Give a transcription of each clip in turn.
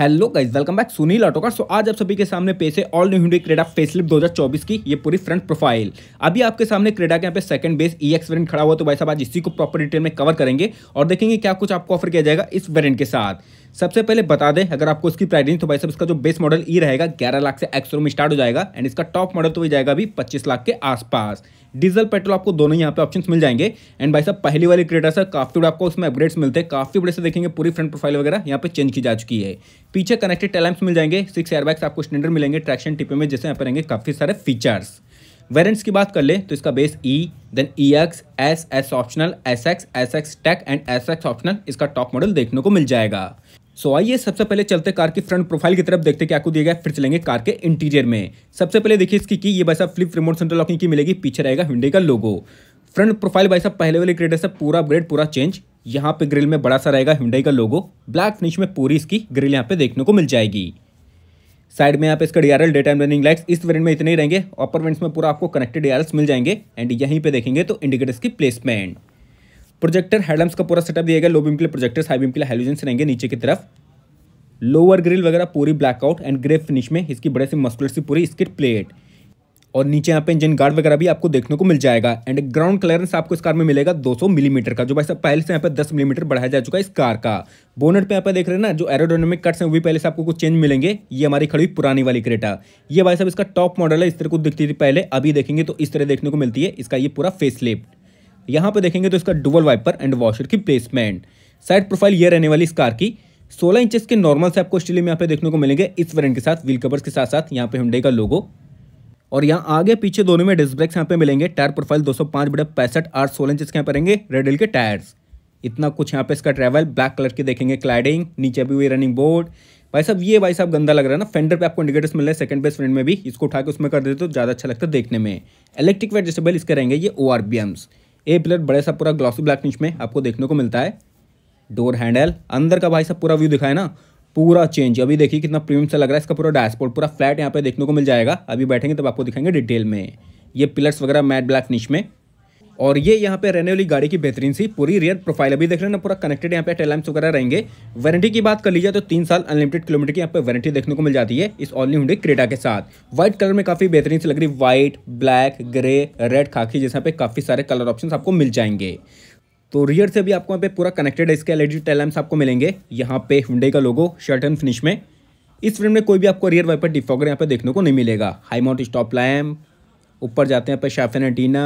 hello guys welcome back Sunil Autocar so आज आप सभी के सामने पेश है all new Hyundai Creta facelift 2024 की ये पूरी फ्रंट प्रोफाइल अभी आपके सामने क्रेडा के यहाँ पे second base E X variant खड़ा हुआ तो भाई साहब आज इसी को प्रॉपर डिटेल में कवर करेंगे और देखेंगे क्या कुछ आपको ऑफर किया जाएगा इस वेरियंट के साथ सबसे पहले बता दें अगर आपको इसकी प्राइस तो भाई साहब इसका जो बेस मॉडल ई रहेगा ग्यारह लाख से एक्सरो में स्टार्ट हो जाएगा एंड इसका टॉप मॉडल तो वही जाएगा अभी पच्चीस लाख के आसपास डीजल पेट्रोल आपको दोनों यहाँ पे ऑप्शंस मिल जाएंगे एंड भाई साहब पहली वाली क्रेटर सर काफी बड़ा आपको उसमें अपग्रेड्स मिलते हैं काफी बड़े से देखेंगे पूरी फ्रंट प्रोफाइल वगैरह यहाँ पे चेंज की जा चुकी है पीछे कनेक्टेड टेलम्स मिल जाएंगे सिक्स एयरबैग्स आपको स्टैंडर्ड मिलेंगे ट्रैक्शन टिपे में जैसे यहाँ पर रहेंगे काफी सारे फीचर्स वेरियंट्स की बात कर ले तो इसका base E then E X S S optional S X S X tech and S X optional इसका टॉप मॉडल देखने को मिल जाएगा सो आइए सबसे पहले चलते कार की फ्रंट प्रोफाइल की तरफ देखते क्या को दिया गया फिर चलेंगे कार के इंटीरियर में सबसे पहले देखिए इसकी की ये भाई साहब फ्लिप रिमोट सेंटर लॉकिंग की मिलेगी पीछे रहेगा हिंडे का लोगो फ्रंट प्रोफाइल भाई साहब पहले वाले ग्रेड से पूरा अपग्रेड पूरा चेंज यहाँ पे ग्रिल में बड़ा सा रहेगा हिंडई का लोगो ब्लैक फिनिश में पूरी इसकी ग्रिल यहाँ पे देखने को मिल जाएगी साइड में यहाँ पे इसका DRL day time running lights इस वेरियंट में इतने ही रहेंगे अपर वेंट्स में पूरा आपको कनेक्टेड डीआरएल्स मिल जाएंगे एंड यहीं पे देखेंगे तो इंडिकेटर्स की प्लेसमेंट प्रोजेक्टर हेडलम्स का पूरा सेटअप दिया गया लो बीम के लिए प्रोजेक्टर हाई बीम के लिए हेलोजन रहेंगे नीचे की तरफ लोअर ग्रिल वगैरह पूरी ब्लैकआउट एंड ग्रे फिनिश में इसकी बड़े से मस्कुलर सी पूरी इसकी प्लेट और नीचे यहाँ पे इंजन गार्ड वगैरह भी आपको देखने को मिल जाएगा एंड ग्राउंड क्लियरेंस आपको इस कार में मिलेगा 200 मिलीमीटर mm का जो भाई साहब पहले से यहाँ पे 10 मिलीमीटर mm बढ़ाया जा चुका है इस कार का बोनट पे यहाँ पे देख रहे हैं ना जो एरोडोनमिक कट्स हैं वो भी पहले से आपको कुछ चेंज मिलेंगे ये हमारी खड़ी पुरानी वाली क्रेटा ये भाई साहब इसका टॉप मॉडल है इस तरह को दिखती थी पहले अभी देखेंगे तो इस तरह देखने को मिलती है इसका ये पूरा फेस लिफ्ट यहाँ पर देखेंगे तो इसका डुबल वाइपर एंड वॉशर की प्लेसमेंट साइड प्रोफाइल ये रहने वाली इस कार की 16 इंचेस के नॉर्मल से आपको स्टीलियम यहाँ पे देखने को मिलेंगे इस वेरेंट के साथ व्हील कवर्स के साथ साथ यहाँ पे हुडे का लोगो और यहाँ आगे पीछे दोनों में डिस्क ब्रेक्स यहाँ पे मिलेंगे टायर प्रोफाइल 205 सौ पाँच बड़े पैंसठ आठ सोलह इंच के यहाँ पर रहेंगे रेडल के टायर्स इतना कुछ यहाँ पे इसका ट्रेवल ब्लैक कलर के देखेंगे क्लाइडिंग नीचे भी हुई रनिंग बोर्ड भाई साहब ये भाई साहब गंदा लग रहा है ना फेंडर पे आपको इंडिकेटर्स मिल रहे हैं सेकंड बेस्ट फ्रेंड में भी इसको उठा के उसमें कर देते तो ज़्यादा अच्छा लगता है देखने में इलेक्ट्रिक वेट डिसेबल इसके रहेंगे ये O R B Ms A pillar बड़े सा पूरा ग्लॉसी ब्लैक फिनिश में आपको देखने को मिलता है डोर हैंडल अंदर का भाई सब पूरा व्यू दिखाया ना पूरा चेंज अभी देखिए कितना प्रीमियम सा लग रहा है इसका पूरा डैशबोर्ड पूरा फ्लैट यहाँ पे देखने को मिल जाएगा अभी बैठेंगे तब आपको दिखाएंगे डिटेल में ये पिलर्स वगैरह मैट ब्लैक फिनिश में और ये यहाँ पे रहने वाली गाड़ी की बेहतरीन सी पूरी रियर प्रोफाइल अभी देख रहे हैं ना पूरा कनेक्टेड यहाँ पे टेलाइम्स वगैरह रहेंगे वारंटी की बात कर लीजिए तो तीन साल अनलिमिटेड किलोमीटर की यहाँ पे वारंटी देखने को मिल जाती है इस ऑल न्यू हुडी क्रेटा के साथ व्हाइट कलर में काफी बेहतरीन सी लग रही व्हाइट ब्लैक ग्रे रेड खाकी जैसे पे काफी सारे कलर ऑप्शन आपको मिल जाएंगे तो रियर से भी आपको यहाँ पे पूरा कनेक्टेड है इसके ईडी टेलाइम्स आपको मिलेंगे यहाँ पे हुडे का लोगो शर्ट एंड फिनिश में इस फ्रेम में कोई भी आपको रियर वाइपर डिफॉगर यहाँ पे देखने को नहीं मिलेगा हाई माउंट स्टॉप लैम्प ऊपर जाते हैं यहाँ पे शाफेन एंटीना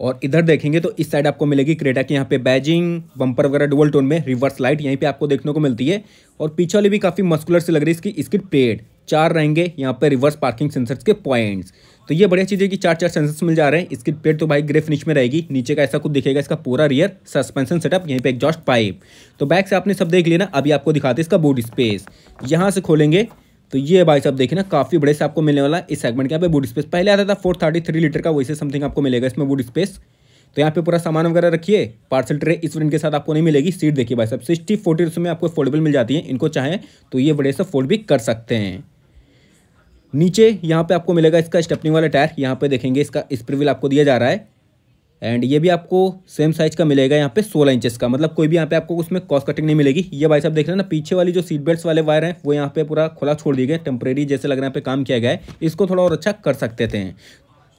और इधर देखेंगे तो इस साइड आपको मिलेगी क्रेटा की यहाँ पे बैजिंग बम्पर वगैरह डुबल टोन में रिवर्स लाइट यहीं पे आपको देखने को मिलती है और पीछे वाली भी काफ़ी मस्कुलर से लग रही है इसकी इसकी पेड चार रहेंगे यहाँ पे रिवर्स पार्किंग सेंसर्स के पॉइंट्स तो ये बढ़िया चीज़ है कि चार चार सेंसर्स मिल जा रहे हैं इसकी पेड तो भाई ग्रे फिनिश में रहेगी नीचे का ऐसा कुछ दिखेगा इसका पूरा रियर सस्पेंशन सेटअप यहीं पे एग्जॉस्ट पाइप तो बैक से आपने सब देख लिया ना अभी आपको दिखाते इसका बोर्ड स्पेस यहाँ से खोलेंगे तो ये भाई साहब देखिए ना काफ़ी बड़े से आपको मिलने वाला इस सेगमेंट के यहाँ पे बूट स्पेस पहले आता था फोर थर्टी थ्री लीटर का वैसे समथिंग आपको मिलेगा इसमें बूट स्पेस तो यहाँ पे पूरा सामान वगैरह रखिए पार्सल ट्रे इस वन के साथ आपको नहीं मिलेगी सीट देखिए भाई साहब सिक्सटी फोर्टी रुपये में आपको फोल्डेबल मिल जाती है इनको चाहें तो ये बड़े से फोल्ड भी कर सकते हैं नीचे यहाँ पे आपको मिलेगा इसका स्टेपनिंग वाला टायर यहाँ पे देखेंगे इसका व्हील आपको दिया जा रहा है एंड ये भी आपको सेम साइज का मिलेगा यहाँ पे 16 इंचेस का मतलब कोई भी यहाँ पे आपको उसमें कॉस्ट कटिंग नहीं मिलेगी ये भाई साहब देख रहे हैं ना पीछे वाली जो सीट बेल्ट वाले वायर हैं वो यहाँ पे पूरा खुला छोड़ दिए गए टेम्प्रेरी जैसे लग रहा है यहाँ पे काम किया गया है इसको थोड़ा और अच्छा कर सकते थे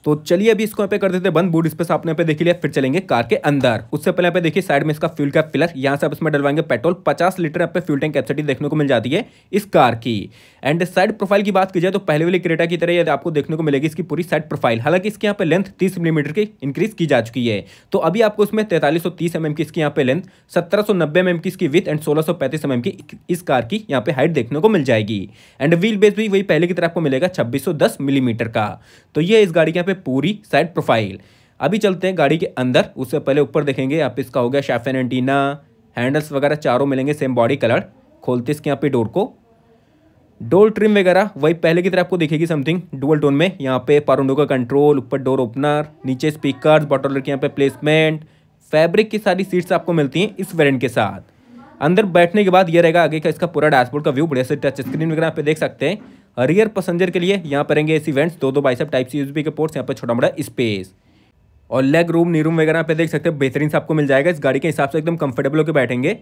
तो चलिए अभी इसको यहाँ पे कर देते बंद बूट स्पेस आपने पे देख लिया फिर चलेंगे कार के अंदर उससे पहले यहाँ पे देखिए साइड में इसका फ्यूल का फिलर यहाँ से आप इसमें डलवाएंगे पेट्रोल पचास लीटर यहाँ पे फ्यूल टैंक कैपेसिटी देखने को मिल जाती है इस कार की एंड साइड प्रोफाइल की बात की जाए तो पहले वाली क्रेटा की तरह आपको देखने को मिलेगी इसकी पूरी साइड प्रोफाइल हालांकि इसकी यहाँ पे लेंथ तीस मिलीमीटर की इंक्रीज की जा चुकी है तो अभी आपको इसमें तैतालीस सौ तीस mm की इसकी यहाँ पे लेंथ सत्रह सौ नब्बे एम mm एम की इसकी विथ एंड सोलह सौ mm की इस कार की यहाँ पे हाइट देखने को मिल जाएगी एंड व्हील बेस भी वही पहले की तरह आपको मिलेगा छब्बीस सौ दस मिलीमीटर का तो ये इस गाड़ी के यहाँ पे पे पूरी साइड प्रोफाइल अभी चलते हैं गाड़ी के अंदर उससे पहले ऊपर देखेंगे यहाँ पे इसका हो गया शेफन एंटीना हैंडल्स वगैरह चारों मिलेंगे सेम बॉडी कलर खोलते इसके यहाँ पे डोर को डोर ट्रिम वगैरह वही पहले की तरह आपको दिखेगी समथिंग डुअल टोन में यहाँ पे पारोंडो का कंट्रोल ऊपर डोर ओपनर नीचे स्पीकर बॉटल के यहाँ पे प्लेसमेंट फैब्रिक की सारी सीट्स आपको मिलती हैं इस वेरियंट के साथ अंदर बैठने के बाद ये रहेगा आगे का इसका पूरा डैशबोर्ड का व्यू बढ़िया से टच स्क्रीन वगैरह पे देख सकते हैं रियर पैसेंजर के लिए यहाँ पर रहेंगे एसी वेंट्स दो दो बाइसअप टाइप सी यूजबी के पोर्ट्स यहाँ पर छोटा मोटा स्पेस और लेग रूम नी रूम वगैरह पे देख सकते हैं बेहतरीन से आपको मिल जाएगा इस गाड़ी के हिसाब से एकदम कंफर्टेबल होकर बैठेंगे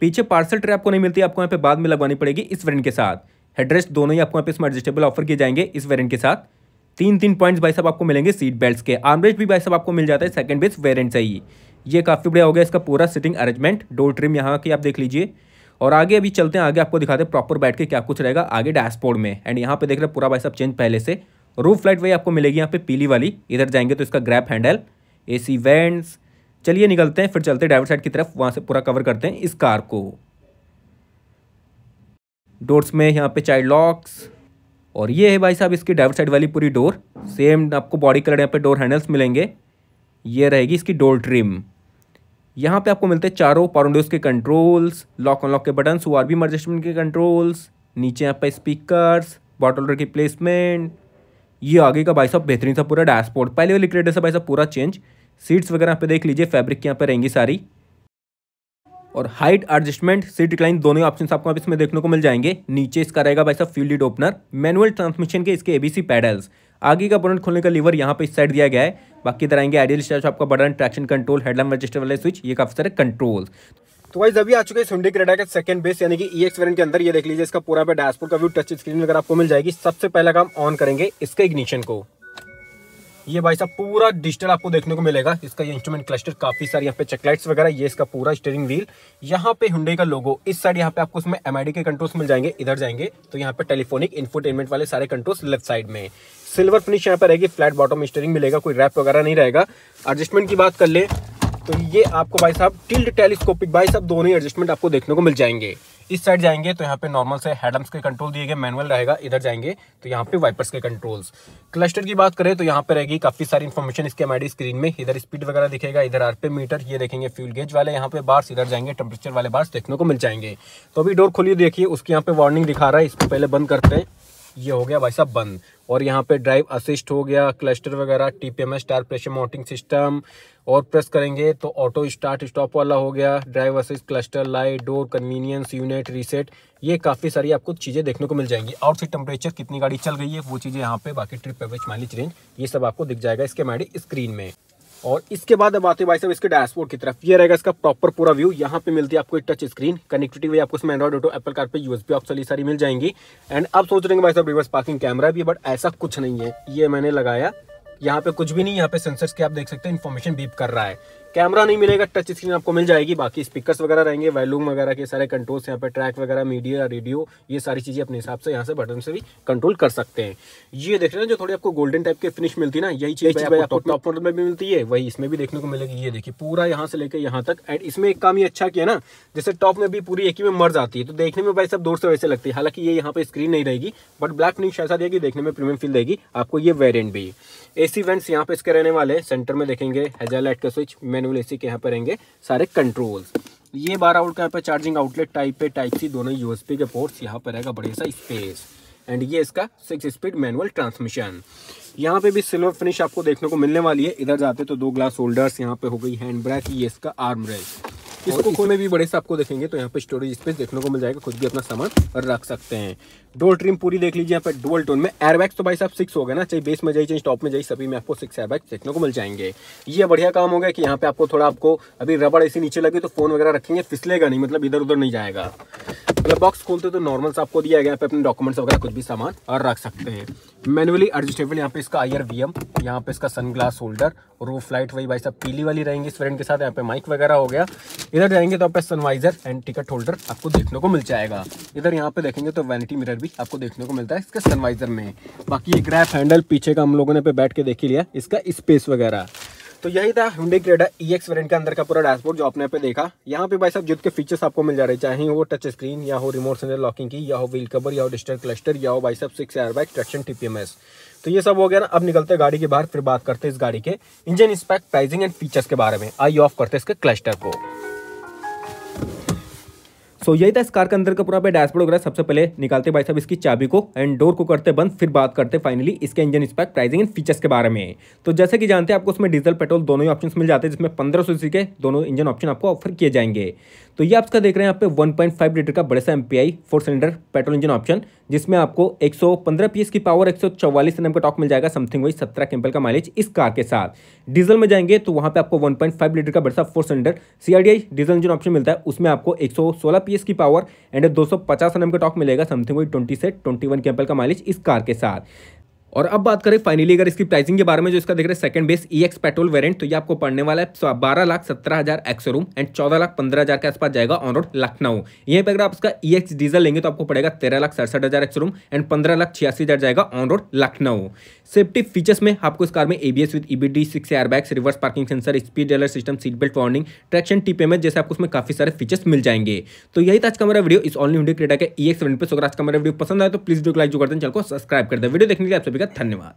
पीछे पार्सल ट्रे आपको नहीं मिलती आपको यहाँ पे बाद में लगवानी पड़ेगी इस वेरियंट के साथ हेडरेस्ट दोनों ही आपको यहाँ पे इसमें एडजस्टेबल ऑफर किए जाएंगे इस वेरियंट के साथ तीन तीन पॉइंट्स भाई साहब आपको मिलेंगे सीट बेल्ट के आर्मरेस्ट भी भाई साहब आपको मिल जाता है सेकंड बेस वेरियंट से ही ये काफ़ी बढ़िया हो गया इसका पूरा सिटिंग अरेंजमेंट डोर ट्रिम यहाँ की आप देख लीजिए और आगे अभी चलते हैं आगे आपको दिखाते हैं प्रॉपर बैठ के क्या कुछ रहेगा आगे डैशबोर्ड में एंड यहाँ पे देख रहे हैं पूरा भाई सब चेंज पहले से रूफ लाइट वही आपको मिलेगी यहाँ पे पीली वाली इधर जाएंगे तो इसका grip handle A C vents चलिए निकलते हैं फिर चलते हैं ड्राइवर साइड की तरफ वहाँ से पूरा कवर करते हैं इस कार को डोर्स में यहाँ पे चाइल्ड लॉक्स और ये है भाई साहब इसकी ड्राइवर साइड वाली पूरी डोर सेम आपको बॉडी कलर यहाँ पे डोर हैंडल्स मिलेंगे ये रहेगी इसकी डोर ट्रिम यहाँ पे आपको मिलते हैं चारों पावर के कंट्रोल्स लॉक ऑन लॉक के button O R B adjustment के कंट्रोल्स नीचे यहाँ पे स्पीकर्स बॉटल की प्लेसमेंट ये आगे का भाई साहब बेहतरीन सा पूरा डैशबोर्ड पहले वाले क्रेडर से भाई साहब पूरा चेंज सीट्स वगैरह यहाँ पे देख लीजिए फैब्रिक यहाँ पे रहेंगी सारी और हाइट एडजस्टमेंट सीट डिक्लाइन दोनों ऑप्शन आपको आप इसमें देखने को मिल जाएंगे नीचे इसका रहेगा भाई साहब फ्यूलिड ओपनर मैनुअल ट्रांसमिशन के इसके एबीसी पैडल्स आगे का अपोनेंट खोलने का लीवर यहाँ पे इस साइड दिया गया है बाकी इधर आएंगे आइडियल स्टार्ट आपका button traction control headline register वाले स्विच ये काफी सारे कंट्रोल तो वाइज अभी आ चुके हैं सुंडी क्रेडा का सेकंड बेस यानी कि ई एक्स के अंदर ये देख लीजिए इसका पूरा पे डैशबोर्ड का व्यू टच स्क्रीन अगर आपको मिल जाएगी सबसे पहला काम ऑन करेंगे इसके इग्निशन को ये भाई साहब पूरा डिजिटल आपको देखने को मिलेगा इसका ये इंस्ट्रूमेंट क्लस्टर काफी सारे यहाँ पे चेकलाइट्स वगैरह ये इसका पूरा स्टेयरिंग व्हील यहाँ पे हुडे का लोगो इस साइड यहाँ पे आपको उसमें एम के कंट्रोल्स मिल जाएंगे इधर जाएंगे तो यहाँ पे टेलीफोनिक इन्फोटेनमेंट वाले सारे कंट्रोल्स लेफ्ट साइड में सिल्वर फिनिश यहाँ पे रहेगी फ्लैट बॉटम स्टेयरिंग मिलेगा कोई रैप वगैरह नहीं रहेगा एडजस्टमेंट की बात कर ले तो ये आपको भाई साहब टिल्ड टेलीस्कोपिक भाई साहब दोनों ही एडजस्टमेंट आपको देखने को मिल जाएंगे इस साइड जाएंगे तो यहाँ पे नॉर्मल से हेडम्स के कंट्रोल दिए गए मैनुअल रहेगा इधर जाएंगे तो यहाँ पे वाइपर्स के कंट्रोल्स क्लस्टर की बात करें तो यहाँ पे रहेगी काफी सारी इन्फॉर्मेशन इसके हमारी स्क्रीन में इधर स्पीड वगैरह दिखेगा इधर आरपी मीटर ये देखेंगे फ्यूल गेज वाले यहाँ पे बार्स इधर जाएंगे टेम्परेचर वाले बार्स देखने को मिल जाएंगे तो अभी डोर खोलिए देखिए उसके यहाँ पे वार्निंग दिखा रहा है इसको पहले बंद करते हैं ये हो गया भाई साहब बंद और यहाँ पे ड्राइव असिस्ट हो गया क्लस्टर वगैरह T P M S tyre pressure monitoring system और प्रेस करेंगे तो ऑटो स्टार्ट स्टॉप वाला हो गया drive assist cluster light door convenience unit reset ये काफ़ी सारी आपको चीज़ें देखने को मिल जाएंगी आउटसाइड टेम्परेचर कितनी गाड़ी चल रही है वो चीज़ें यहाँ पे बाकी ट्रिप एवरेज माइलेज रेंज ये सब आपको दिख जाएगा इसके माइडी स्क्रीन में और इसके बाद अब आते हैं भाई साहब इसके डैशबोर्ड की तरफ ये रहेगा इसका प्रॉपर पूरा व्यू यहाँ पे मिलती है आपको एक टच स्क्रीन कनेक्टिविटी भी आपको इसमें Android Auto Apple CarPlay USB option ये सारी मिल जाएंगी एंड आप सोच रहे हैं भाई साहब रिवर्स पार्किंग कैमरा भी बट ऐसा कुछ नहीं है ये मैंने लगाया यहाँ पे कुछ भी नहीं यहाँ पे सेंसर्स के आप देख सकते हैं इन्फॉर्मेशन बीप कर रहा है कैमरा नहीं मिलेगा टच स्क्रीन आपको मिल जाएगी बाकी स्पीकर्स वगैरह रहेंगे वैल्यूम वगैरह के सारे कंट्रोल्स यहाँ पे ट्रैक वगैरह मीडिया रेडियो ये सारी चीज़ें अपने हिसाब से यहाँ से बटन से भी कंट्रोल कर सकते हैं ये देख रहे हैं जो थोड़ी आपको गोल्डन टाइप की फिनिश मिलती है ना यही चीज़ आपको टॉप मॉडल में भी मिलती है वही इसमें भी देखने को मिलेगी ये देखिए पूरा यहाँ से लेकर यहाँ तक एंड इसमें एक काम ये अच्छा किया ना जैसे टॉप में भी पूरी एक ही में मर्ज आती है तो देखने में भाई सब दूर से वैसे लगती है हालांकि ये यहाँ पे स्क्रीन नहीं रहेगी बट ब्लैक फिनिश ऐसा देगी देखने में प्रीमियम फील देगी आपको ये वेरियंट भी ए सी वेंट्स यहाँ पे इसके रहने वाले सेंटर में देखेंगे लाइट का स्विच मैन मैनुअल एसी के यहाँ पर रहेंगे सारे कंट्रोल्स ये बारह आउट का यहाँ पर चार्जिंग आउटलेट टाइप पे टाइप सी दोनों यूएसपी के पोर्ट्स यहाँ पर रहेगा बढ़िया सा स्पेस एंड ये इसका सिक्स स्पीड मैनुअल ट्रांसमिशन यहाँ पे भी सिल्वर फिनिश आपको देखने को मिलने वाली है इधर जाते तो दो ग्लास होल्डर्स यहाँ पे हो गई हैंड ब्रैक ये इसका आर्म रेस्ट इसको में भी बड़े से आपको देखेंगे तो यहाँ पे स्टोरेज स्पेस देखने को मिल जाएगा खुद भी अपना सामान रख सकते हैं डोल ट्रिम पूरी देख लीजिए यहाँ पे डोल टोन में एयरबैग्स तो भाई साहब सिक्स हो गए ना चाहे बेस में जाइए चाहे टॉप में जाइए सभी में आपको सिक्स एयरबैग देखने को मिल जाएंगे ये बढ़िया काम होगा कि यहाँ पे आपको थोड़ा आपको अभी रबड़ ऐसी नीचे लगे तो फोन वगैरह रखेंगे फिसलेगा नहीं मतलब इधर उधर नहीं जाएगा मतलब बॉक्स खोलते तो नॉर्मल से आपको दिया गया पे अपने डॉक्यूमेंट्स वगैरह कुछ भी सामान और रख सकते हैं मैनुअली एडजस्टेबल यहाँ पे इसका आई आर वी एम यहाँ पे इसका सनग्लास होल्डर रो फ्लाइट वही भाई साहब पीली वाली रहेंगी इस फ्रेंड के साथ यहाँ पे माइक वगैरह हो गया इधर जाएंगे तो आप सनवाइजर एंड टिकट होल्डर आपको देखने को मिल जाएगा इधर यहाँ पे देखेंगे तो वैनिटी मिरर भी आपको देखने को मिलता है इसके सनवाइजर में बाकी ये ग्रैफ हैंडल पीछे का हम लोगों ने पे बैठ के देख ही लिया इसका स्पेस वगैरह तो यही था Hyundai Creta E X variant के अंदर का पूरा डैशबोर्ड जो आपने पे देखा यहाँ पे भाई साहब जितने फीचर्स आपको मिल जा रहे चाहे वो टच स्क्रीन या हो रिमोट सेंटर लॉकिंग की या हो व्हील कवर या हो डिस्टर क्लस्टर या हो भाई साहब six air bag traction TPMS तो ये सब हो गया ना अब निकलते हैं गाड़ी के बाहर फिर बात करते हैं इस गाड़ी के engine spec pricing and features के बारे में आई ऑफ करते हैं इसके क्लस्टर को सो यही था इस कार के अंदर का पूरा डैशबोर्ड वगैरह सबसे पहले निकालते भाई साहब इसकी चाबी को एंड डोर को करते बंद फिर बात करते फाइनली इसके engine spec pricing and features के बारे में तो जैसे कि जानते हैं आपको उसमें डीजल पेट्रोल दोनों ही ऑप्शन मिल जाते हैं जिसमें पंद्रह सौ के दोनों इंजन ऑप्शन आपको ऑफर किए जाएंगे तो ये आपका देख रहे हैं यहाँ पे 1.5 लीटर का बड़े सा M four cylinder petrol engine option जिसमें आपको एक पीएस की पावर एक सौ का टॉक मिल जाएगा समथिंग वही सत्रह केम्पल का माइलेज इस कार के साथ डीजल में जाएंगे तो वहाँ पर आपको वन लीटर का बड़ा सा four cylinder C diesel engine option मिलता है उसमें आपको एक सौ पीएस की पावर एंड 250 सौ पचास के टॉक मिलेगा समथिंग वही 20 से 21 वन केम्पल का माइलेज इस कार के साथ और अब बात करें फाइनली अगर इसकी प्राइसिंग के बारे में जो इसका देख रहे हैं second base E X petrol variant तो ये आपको पढ़ने वाला है बारह लाख सत्रह हजार रूम एंड चौदह लाख पंद्रह हजार के आसपास जाएगा ऑन रोड लखनऊ यहीं पर अगर आप इसका ई एक्स डीजल लेंगे तो आपको पड़ेगा तेरह लाख सड़सठ हजार रूम एंड पंद्रह लाख छियासी हजार जाएगा on road Lucknow safety features में आपको इस कार में ABS with EBD six bags reverse parking sensor speed डेलर system seat belt warning traction टिप जैसे आपको उसमें काफी सारे फीचर्स मिल जाएंगे तो यही था आज का मेरा वीडियो इस ऑनली न्यू क्रेडा के ई e एक्स पे अगर आज का मेरा वीडियो पसंद आए तो प्लीज डू लाइक जो कर दें चैनल को सब्सक्राइब कर दे वीडियो देखने के लिए आप सभी धन्यवाद